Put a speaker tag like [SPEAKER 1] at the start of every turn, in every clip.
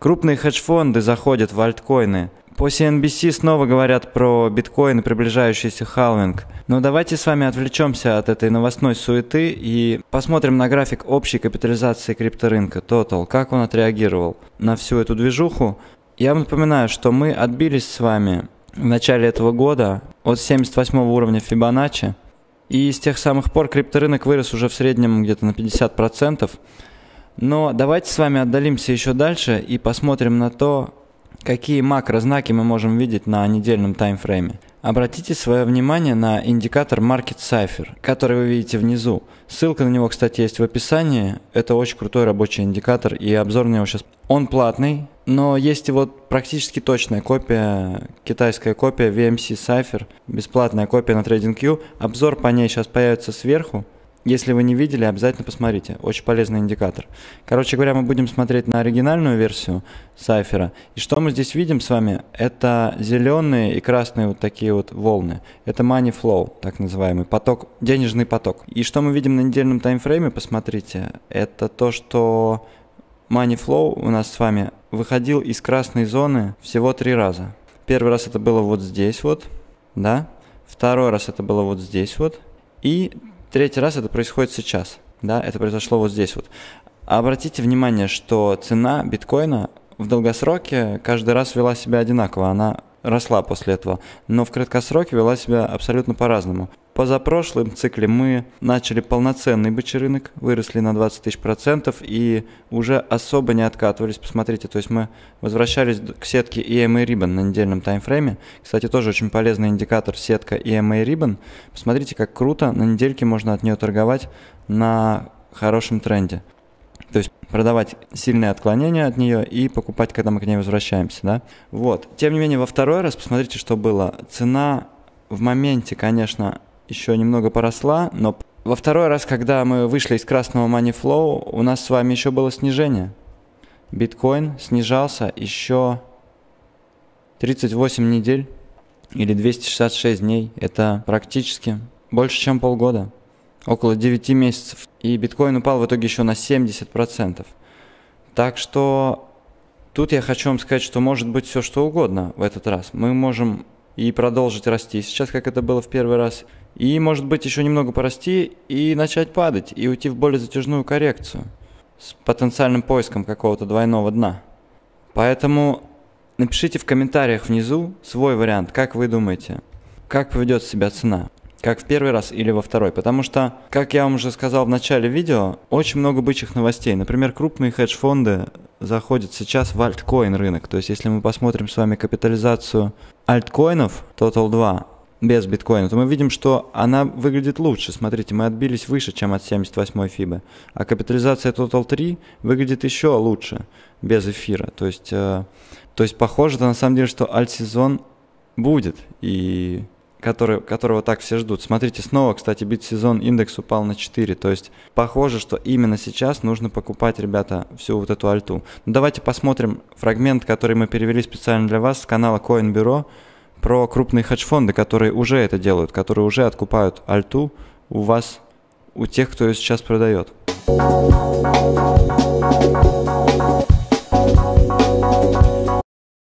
[SPEAKER 1] Крупные хедж-фонды заходят в альткоины. По CNBC снова говорят про биткоин и приближающийся халвинг. Но давайте с вами отвлечемся от этой новостной суеты и посмотрим на график общей капитализации крипторынка Total, как он отреагировал на всю эту движуху. Я вам напоминаю, что мы отбились с вами в начале этого года от 78 уровня Fibonacci, и с тех самых пор крипторынок вырос уже в среднем где-то на 50%. Но давайте с вами отдалимся еще дальше и посмотрим на то, какие макрознаки мы можем видеть на недельном таймфрейме. Обратите свое внимание на индикатор Market Cipher, который вы видите внизу. Ссылка на него, кстати, есть в описании. Это очень крутой рабочий индикатор и обзор на него сейчас. Он платный, но есть его практически точная копия, китайская копия VMC Cipher, бесплатная копия на TradingView. Обзор по ней сейчас появится сверху. Если вы не видели, обязательно посмотрите. Очень полезный индикатор. Короче говоря, мы будем смотреть на оригинальную версию сайфера. И что мы здесь видим с вами? Это зеленые и красные вот такие вот волны. Это money flow, так называемый поток, денежный поток. И что мы видим на недельном таймфрейме, посмотрите, это то, что money flow у нас с вами выходил из красной зоны всего три раза. Первый раз это было вот здесь вот, да? Второй раз это было вот здесь вот. И Третий раз это происходит сейчас, да, это произошло вот здесь вот. Обратите внимание, что цена биткоина в долгосроке каждый раз вела себя одинаково, она росла после этого, но в краткосроке вела себя абсолютно по-разному позапрошлом цикле мы начали полноценный бычерынок, выросли на 20 тысяч процентов и уже особо не откатывались. Посмотрите, то есть мы возвращались к сетке EMA Ribbon на недельном таймфрейме. Кстати, тоже очень полезный индикатор сетка EMA Ribbon. Посмотрите, как круто, на недельке можно от нее торговать на хорошем тренде. То есть продавать сильные отклонения от нее и покупать, когда мы к ней возвращаемся, да? Вот. Тем не менее, во второй раз, посмотрите, что было. Цена в моменте, конечно, еще немного поросла, но во второй раз, когда мы вышли из красного money flow, у нас с вами еще было снижение. Биткоин снижался еще 38 недель или 266 дней. Это практически больше, чем полгода. Около 9 месяцев. И биткоин упал в итоге еще на 70%. Так что тут я хочу вам сказать, что может быть все что угодно в этот раз. Мы можем и продолжить расти сейчас, как это было в первый раз. И, может быть, еще немного порасти и начать падать, и уйти в более затяжную коррекцию с потенциальным поиском какого-то двойного дна. Поэтому напишите в комментариях внизу свой вариант, как вы думаете, как поведет себя цена как в первый раз или во второй. Потому что, как я вам уже сказал в начале видео, очень много бычьих новостей. Например, крупные хедж-фонды заходят сейчас в альткоин рынок. То есть, если мы посмотрим с вами капитализацию альткоинов Total 2 без биткоина, то мы видим, что она выглядит лучше. Смотрите, мы отбились выше, чем от 78 фибы. А капитализация Total 3 выглядит еще лучше без эфира. То есть, э, то есть похоже, -то на самом деле, что альт-сезон будет. И который, которого так все ждут. Смотрите, снова, кстати, бит-сезон индекс упал на 4, то есть похоже, что именно сейчас нужно покупать, ребята, всю вот эту альту. Но ну, давайте посмотрим фрагмент, который мы перевели специально для вас с канала CoinBureau про крупные хедж-фонды, которые уже это делают, которые уже откупают альту у вас, у тех, кто ее сейчас продает.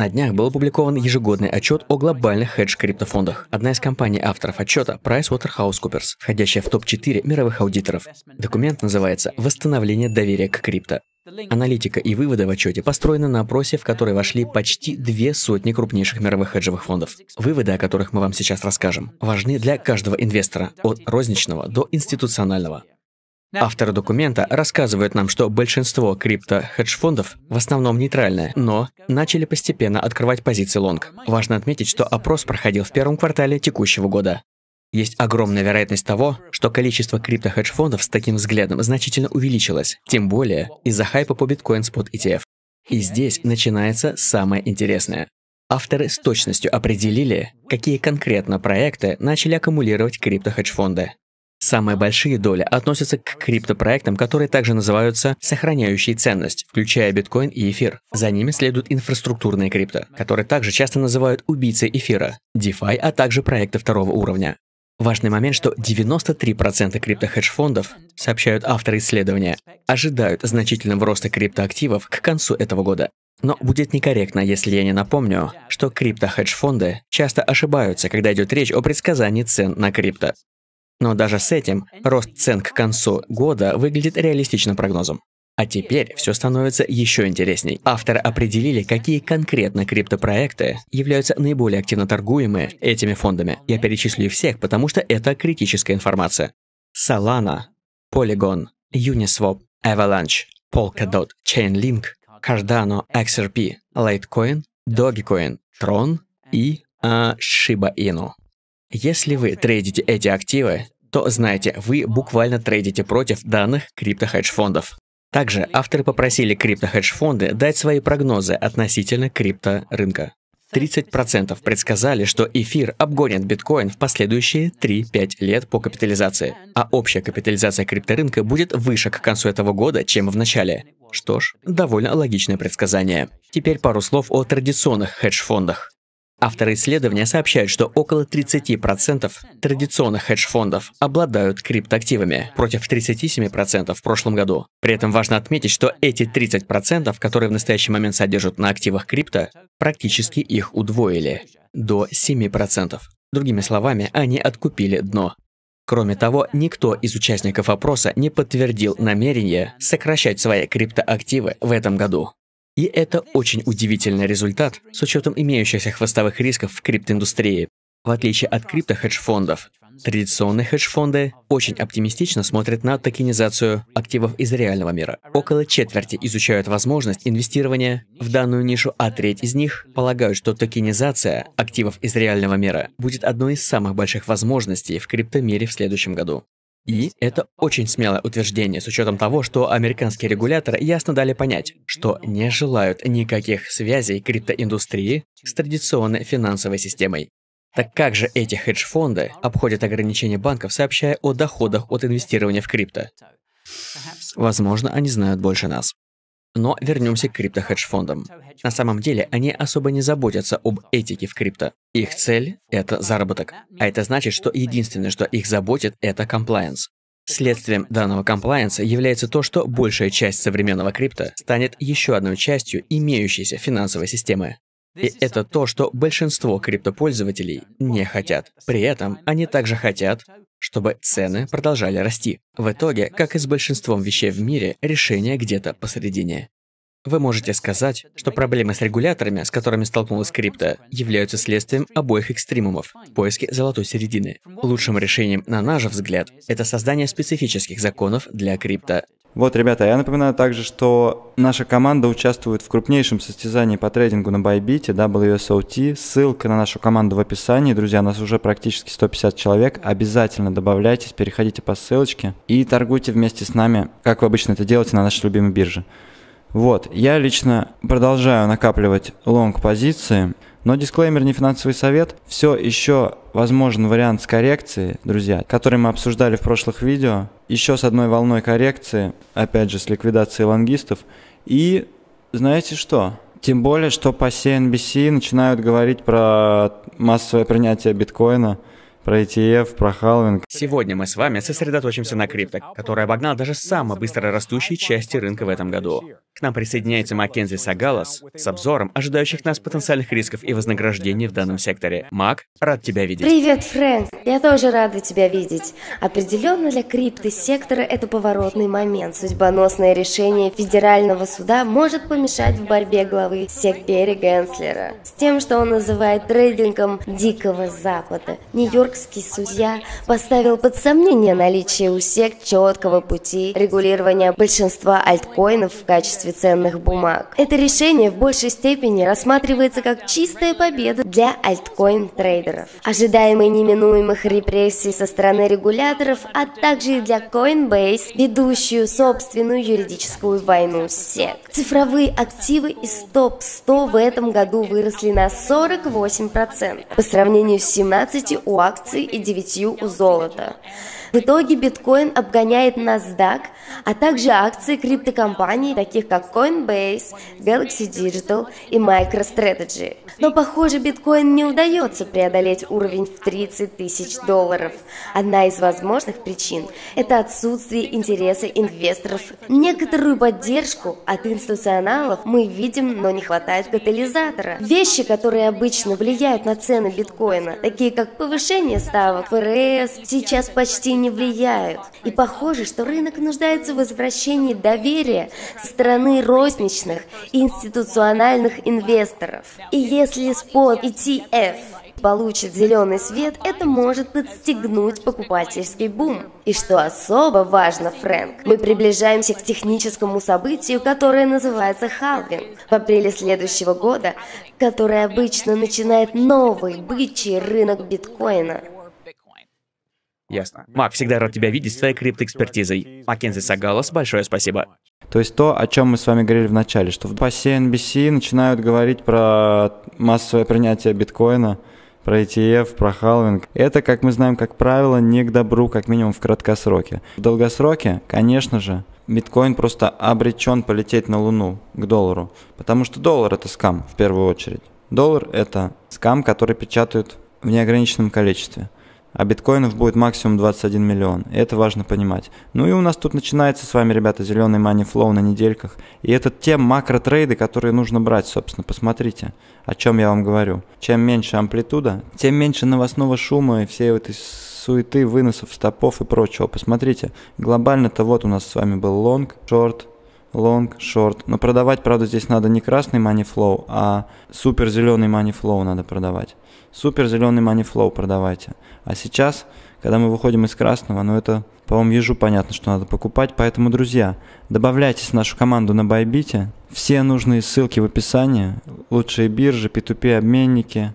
[SPEAKER 2] На днях был опубликован ежегодный отчет о глобальных хедж-криптофондах. Одна из компаний-авторов отчета – PricewaterhouseCoopers, входящая в топ-4 мировых аудиторов. Документ называется «Восстановление доверия к крипто». Аналитика и выводы в отчете построены на опросе, в который вошли почти две сотни крупнейших мировых хеджевых фондов. Выводы, о которых мы вам сейчас расскажем, важны для каждого инвестора, от розничного до институционального. Автор документа рассказывает нам, что большинство крипто-хедж-фондов в основном нейтральное, но начали постепенно открывать позиции лонг. Важно отметить, что опрос проходил в первом квартале текущего года. Есть огромная вероятность того, что количество крипто-хедж-фондов с таким взглядом значительно увеличилось, тем более из-за хайпа по биткоин спот ETF. И здесь начинается самое интересное. Авторы с точностью определили, какие конкретно проекты начали аккумулировать крипто-хедж-фонды. Самые большие доли относятся к криптопроектам, которые также называются сохраняющие ценность, включая биткоин и эфир. За ними следуют инфраструктурные крипто, которые также часто называют убийцей эфира, DeFi, а также проекты второго уровня. Важный момент, что 93% криптохедж-фондов, сообщают авторы исследования, ожидают значительного роста криптоактивов к концу этого года. Но будет некорректно, если я не напомню, что криптохедж-фонды часто ошибаются, когда идет речь о предсказании цен на крипто. Но даже с этим рост цен к концу года выглядит реалистичным прогнозом. А теперь все становится еще интересней. Авторы определили, какие конкретно криптопроекты являются наиболее активно торгуемыми этими фондами. Я перечислю всех, потому что это критическая информация. Solana, Polygon, Uniswap, Avalanche, Polkadot, Chainlink, Cardano, XRP, Litecoin, Dogecoin, Tron и э, Shiba Inu. Если вы трейдите эти активы, то знаете, вы буквально трейдите против данных криптохедж-фондов. Также авторы попросили криптохедж-фонды дать свои прогнозы относительно крипторынка. 30% предсказали, что эфир обгонит биткоин в последующие 3-5 лет по капитализации, а общая капитализация крипторынка будет выше к концу этого года, чем в начале. Что ж, довольно логичное предсказание. Теперь пару слов о традиционных хедж-фондах. Авторы исследования сообщают, что около 30% традиционных хедж-фондов обладают криптоактивами, против 37% в прошлом году. При этом важно отметить, что эти 30%, которые в настоящий момент содержат на активах крипто, практически их удвоили до 7%. Другими словами, они откупили дно. Кроме того, никто из участников опроса не подтвердил намерение сокращать свои криптоактивы в этом году. И это очень удивительный результат с учетом имеющихся хвостовых рисков в криптоиндустрии. В отличие от крипто-хедж-фондов, традиционные хедж-фонды очень оптимистично смотрят на токенизацию активов из реального мира. Около четверти изучают возможность инвестирования в данную нишу, а треть из них полагают, что токенизация активов из реального мира будет одной из самых больших возможностей в криптомире в следующем году. И это очень смелое утверждение с учетом того, что американские регуляторы ясно дали понять, что не желают никаких связей криптоиндустрии с традиционной финансовой системой. Так как же эти хедж-фонды обходят ограничения банков, сообщая о доходах от инвестирования в крипто? Возможно, они знают больше нас. Но вернемся к криптохедж-фондам. На самом деле, они особо не заботятся об этике в крипто. Их цель – это заработок. А это значит, что единственное, что их заботит, это комплайенс. Следствием данного комплайенса является то, что большая часть современного крипто станет еще одной частью имеющейся финансовой системы. И это то, что большинство криптопользователей не хотят. При этом они также хотят, чтобы цены продолжали расти. В итоге, как и с большинством вещей в мире, решение где-то посередине. Вы можете сказать, что проблемы с регуляторами, с которыми столкнулась крипто, являются следствием обоих экстремумов в золотой середины. Лучшим решением, на наш взгляд, это создание специфических законов для крипто,
[SPEAKER 1] вот, ребята, я напоминаю также, что наша команда участвует в крупнейшем состязании по трейдингу на Bybit, WSOT. Ссылка на нашу команду в описании. Друзья, У нас уже практически 150 человек. Обязательно добавляйтесь, переходите по ссылочке и торгуйте вместе с нами, как вы обычно это делаете на нашей любимой бирже. Вот, я лично продолжаю накапливать лонг-позиции, но дисклеймер не финансовый совет. Все еще возможен вариант с коррекцией, друзья, который мы обсуждали в прошлых видео. Еще с одной волной коррекции, опять же, с ликвидацией лонгистов. И знаете что? Тем более, что по CNBC начинают говорить про массовое принятие биткоина – про ETF, про халвинг. Сегодня мы с вами
[SPEAKER 2] сосредоточимся на крипто, который обогнал даже самые быстро растущие части рынка в этом году. К нам присоединяется Маккензи Сагалас с обзором ожидающих нас потенциальных рисков и вознаграждений в данном секторе. Мак, рад тебя видеть. Привет,
[SPEAKER 3] Фрэнк. Я тоже рада тебя видеть. Определенно для крипто-сектора это поворотный момент. Судьбоносное решение федерального суда может помешать в борьбе главы Секбери Генслера с тем, что он называет трейдингом Дикого Запада. Нью-Йорк Нью-Йоркский судья поставил под сомнение наличие у СЕК четкого пути регулирования большинства альткоинов в качестве ценных бумаг. Это решение в большей степени рассматривается как чистая победа для альткоин-трейдеров. Ожидаемые неминуемых репрессий со стороны регуляторов, а также и для Coinbase, ведущую собственную юридическую войну с СЕК. Цифровые активы из топ-100 в этом году выросли на 48% по сравнению с 17 у акций овцы и девятью у золота. В итоге биткоин обгоняет NASDAQ, а также акции криптокомпаний, таких как Coinbase, Galaxy Digital и MicroStrategy. Но, похоже, биткоин не удается преодолеть уровень в 30 тысяч долларов. Одна из возможных причин – это отсутствие интереса инвесторов. Некоторую поддержку от институционалов мы видим, но не хватает катализатора. Вещи, которые обычно влияют на цены биткоина, такие как повышение ставок, ФРС, сейчас почти не влияют. И похоже, что рынок нуждается в возвращении доверия со стороны розничных и институциональных инвесторов. И если спот ETF получит зеленый свет, это может подстегнуть покупательский бум. И что особо важно, Фрэнк, мы приближаемся к техническому событию, которое называется халвинг. В апреле следующего года, которое обычно начинает новый бычий рынок биткоина.
[SPEAKER 2] Ясно. Мак, всегда рад тебя видеть с твоей криптоэкспертизой. Маккензи Сагалас, большое спасибо.
[SPEAKER 1] То есть то, о чем мы с вами говорили в начале, что по CNBC начинают говорить про массовое принятие биткоина, про ETF, про халвинг. Это, как мы знаем, как правило, не к добру, как минимум в краткосроке. В долгосроке, конечно же, биткоин просто обречен полететь на Луну, к доллару. Потому что доллар – это скам, в первую очередь. Доллар – это скам, который печатают в неограниченном количестве – а биткоинов будет максимум 21 миллион. И это важно понимать. Ну и у нас тут начинается с вами, ребята, зеленый money flow на недельках. И это те макротрейды, которые нужно брать, собственно. Посмотрите, о чем я вам говорю. Чем меньше амплитуда, тем меньше новостного шума и всей этой суеты, выносов, стопов и прочего. Посмотрите, глобально-то вот у нас с вами был лонг, шорт, long, short. Но продавать, правда, здесь надо не красный money flow, а супер зеленый money flow надо продавать. Супер зеленый money flow продавайте. А сейчас, когда мы выходим из красного, ну это, по-моему, ежу понятно, что надо покупать. Поэтому, друзья, добавляйтесь в нашу команду на Байбите. Все нужные ссылки в описании. Лучшие биржи, P2P обменники,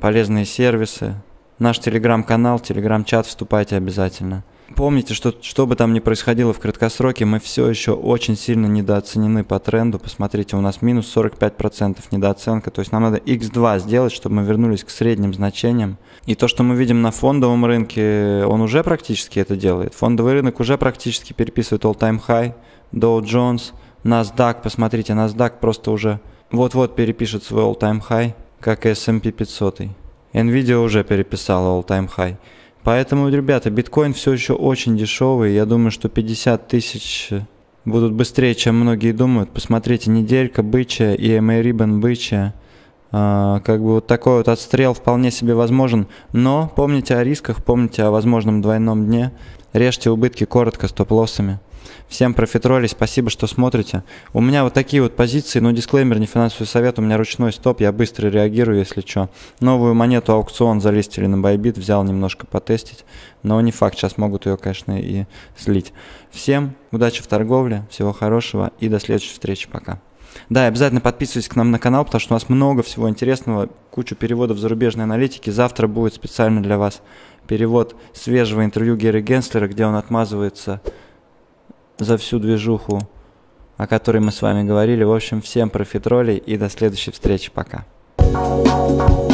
[SPEAKER 1] полезные сервисы. Наш телеграм-канал, телеграм-чат, вступайте обязательно. Помните, что что бы там ни происходило в краткосроке, мы все еще очень сильно недооценены по тренду. Посмотрите, у нас минус 45% недооценка. То есть нам надо x2 сделать, чтобы мы вернулись к средним значениям. И то, что мы видим на фондовом рынке, он уже практически это делает. Фондовый рынок уже практически переписывает all-time high, Dow Jones, NASDAQ. Посмотрите, NASDAQ просто уже вот-вот перепишет свой all-time high, как и S&P 500. Nvidia уже переписала all-time high. Поэтому, ребята, биткоин все еще очень дешевый. Я думаю, что 50 тысяч э, будут быстрее, чем многие думают. Посмотрите, неделька бычья и MA Ribbon бычья. А, как бы вот такой вот отстрел вполне себе возможен. Но помните о рисках, помните о возможном двойном дне. Режьте убытки коротко, стоп-лоссами. Всем профитроли, спасибо, что смотрите. У меня вот такие вот позиции, но ну, дисклеймер, не финансовый совет, у меня ручной стоп, я быстро реагирую, если что. Новую монету аукцион залистили на Байбит, взял немножко потестить, но не факт, сейчас могут ее, конечно, и слить. Всем удачи в торговле, всего хорошего и до следующей встречи, пока. Да, обязательно подписывайтесь к нам на канал, потому что у нас много всего интересного, кучу переводов зарубежной аналитики. Завтра будет специально для вас перевод свежего интервью Герри Генслера, где он отмазывается за всю движуху, о которой мы с вами говорили. В общем, всем профитролей и до следующей встречи. Пока. thank you